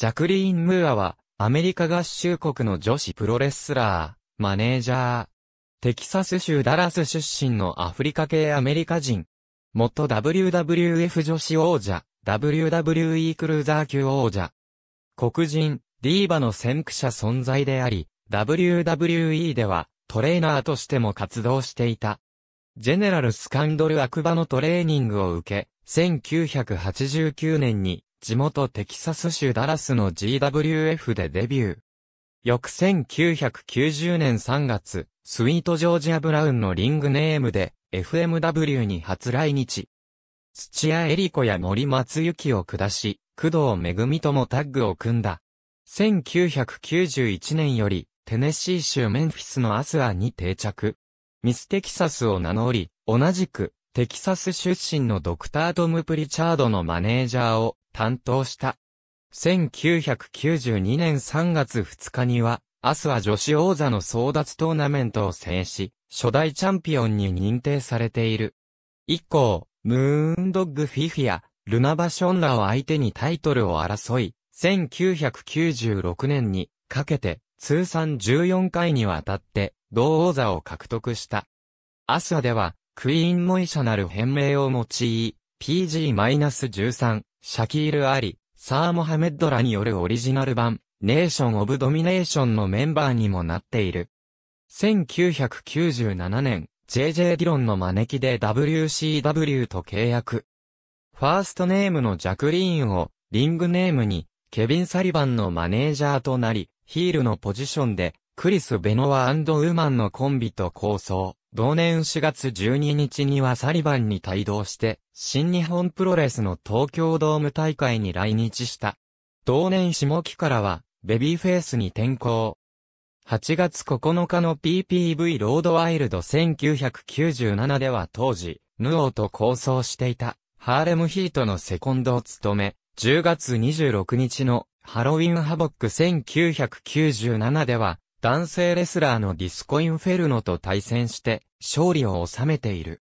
ジャクリーン・ムーアは、アメリカ合衆国の女子プロレスラー、マネージャー、テキサス州ダラス出身のアフリカ系アメリカ人、元 WWF 女子王者、WWE クルーザー級王者、黒人、ディーバの先駆者存在であり、WWE ではトレーナーとしても活動していた。ジェネラルスカンドル・アクバのトレーニングを受け、1989年に地元テキサス州ダラスの GWF でデビュー。翌1990年3月、スイートジョージア・ブラウンのリングネームで FMW に初来日。土屋恵リ子や森松幸を下し、工藤恵ともタッグを組んだ。1991年より、テネシー州メンフィスのアスアに定着。ミステキサスを名乗り、同じく、テキサス出身のドクター・トム・プリチャードのマネージャーを担当した。1992年3月2日には、アスは女子王座の争奪トーナメントを制し、初代チャンピオンに認定されている。以降、ムーンドッグフィフィア、ルナバションらを相手にタイトルを争い、1996年にかけて通算14回にわたって同王座を獲得した。アスアではクイーンモイシャナル変名を用い、PG-13 シャキール・アリ、サー・モハメッドらによるオリジナル版、ネーション・オブ・ドミネーションのメンバーにもなっている。1997年、JJ ディロンの招きで WCW と契約。ファーストネームのジャクリーンを、リングネームに、ケビン・サリバンのマネージャーとなり、ヒールのポジションで、クリス・ベノワウーマンのコンビと構想。同年4月12日にはサリバンに帯同して、新日本プロレスの東京ドーム大会に来日した。同年下期からは、ベビーフェイスに転向。8月9日の PPV ロードワイルド1997では当時、ヌオーと構想していた、ハーレムヒートのセコンドを務め、10月26日のハロウィンハボック1997では、男性レスラーのディスコインフェルノと対戦して勝利を収めている。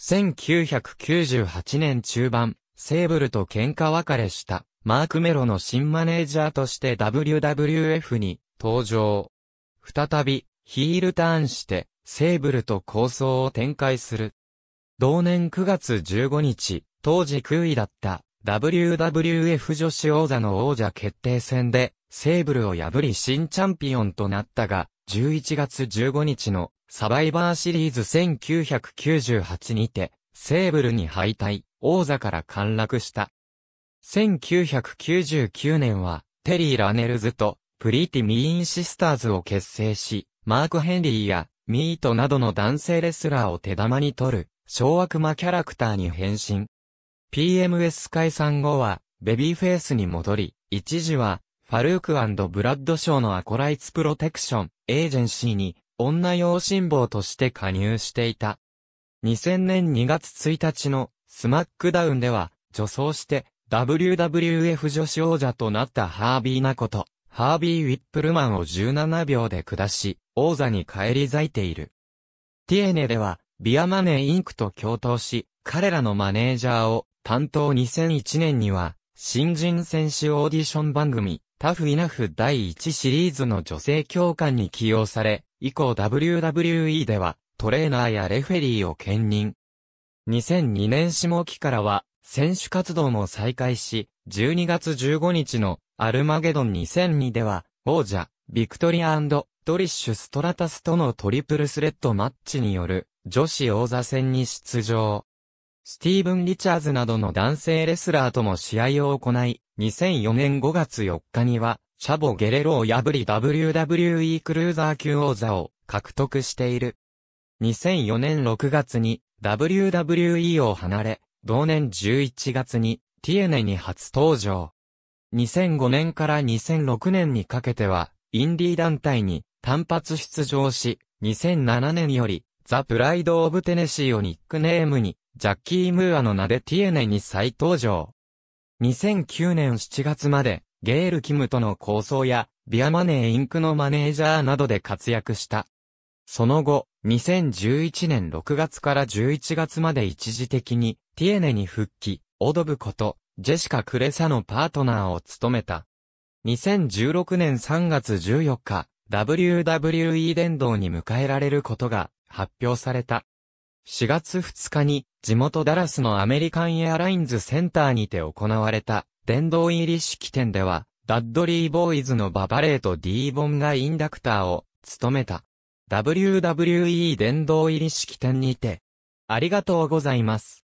1998年中盤、セーブルと喧嘩別れしたマーク・メロの新マネージャーとして WWF に登場。再びヒールターンしてセーブルと構想を展開する。同年9月15日、当時9位だった WWF 女子王座の王者決定戦で、セーブルを破り新チャンピオンとなったが、11月15日のサバイバーシリーズ1998にて、セーブルに敗退、王座から陥落した。1999年は、テリー・ラネルズと、プリティ・ミーン・シスターズを結成し、マーク・ヘンリーや、ミートなどの男性レスラーを手玉に取る、小悪魔キャラクターに変身。PMS 解散後は、ベビーフェイスに戻り、一時は、ファルークブラッドショーのアコライツプロテクション、エージェンシーに、女用辛抱として加入していた。2000年2月1日の、スマックダウンでは、女装して、WWF 女子王者となったハービーナこと、ハービー・ウィップルマンを17秒で下し、王座に返り咲いている。ティエネでは、ビアマネーインクと共闘し、彼らのマネージャーを担当2001年には、新人選手オーディション番組、タフイナフ第1シリーズの女性教官に起用され、以降 WWE では、トレーナーやレフェリーを兼任。2002年下期からは、選手活動も再開し、12月15日のアルマゲドン2002では、王者、ビクトリアドリッシュ・ストラタスとのトリプルスレッドマッチによる女子王座戦に出場。スティーブン・リチャーズなどの男性レスラーとも試合を行い、2004年5月4日には、シャボ・ゲレロを破り WWE クルーザー級王座を獲得している。2004年6月に WWE を離れ、同年11月にティエネに初登場。2005年から2006年にかけては、インディー団体に単発出場し、2007年より、ザ・プライド・オブ・テネシーをニックネームにジャッキー・ムーアの名でティエネに再登場。2009年7月まで、ゲール・キムとの構想や、ビアマネー・インクのマネージャーなどで活躍した。その後、2011年6月から11月まで一時的に、ティエネに復帰、オドブこと、ジェシカ・クレサのパートナーを務めた。2016年3月14日、WWE 殿堂に迎えられることが発表された。4月2日に地元ダラスのアメリカンエアラインズセンターにて行われた殿堂入り式典では、ダッドリー・ボーイズのババレーとディーボンがインダクターを務めた。WWE 殿堂入り式典にて、ありがとうございます。